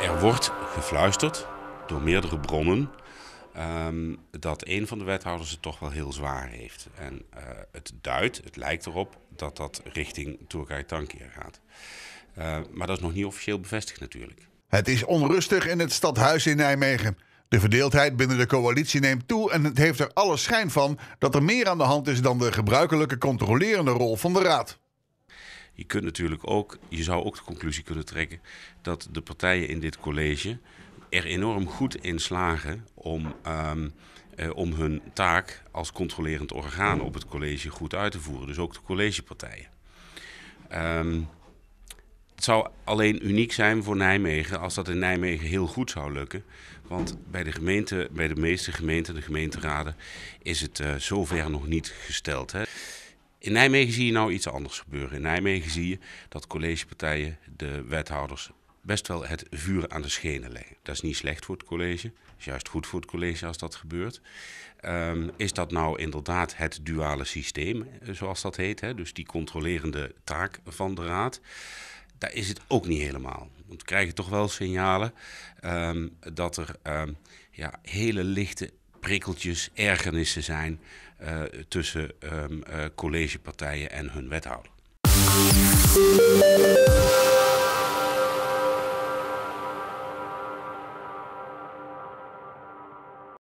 Er wordt gefluisterd door meerdere bronnen ehm, dat een van de wethouders het toch wel heel zwaar heeft. En eh, het duidt, het lijkt erop dat dat richting Turkije Tankier gaat. Ehm, maar dat is nog niet officieel bevestigd natuurlijk. Het is onrustig in het stadhuis in Nijmegen. De verdeeldheid binnen de coalitie neemt toe en het heeft er alle schijn van dat er meer aan de hand is dan de gebruikelijke controlerende rol van de Raad. Je, kunt natuurlijk ook, je zou ook de conclusie kunnen trekken dat de partijen in dit college er enorm goed in slagen om, ehm, eh, om hun taak als controlerend orgaan op het college goed uit te voeren. Dus ook de collegepartijen. Ehm, het zou alleen uniek zijn voor Nijmegen als dat in Nijmegen heel goed zou lukken. Want bij de, gemeente, bij de meeste gemeenten, de gemeenteraden, is het eh, zover nog niet gesteld. Hè? In Nijmegen zie je nou iets anders gebeuren. In Nijmegen zie je dat collegepartijen de wethouders best wel het vuur aan de schenen leggen. Dat is niet slecht voor het college. is juist goed voor het college als dat gebeurt. Ehm, is dat nou inderdaad het duale systeem, eh, zoals dat heet? Hè? Dus die controlerende taak van de raad. Daar is het ook niet helemaal. Want we krijgen toch wel signalen ehm, dat er ehm, ja, hele lichte prikkeltjes, ergernissen zijn eh, tussen ehm, eh, collegepartijen en hun wethouder.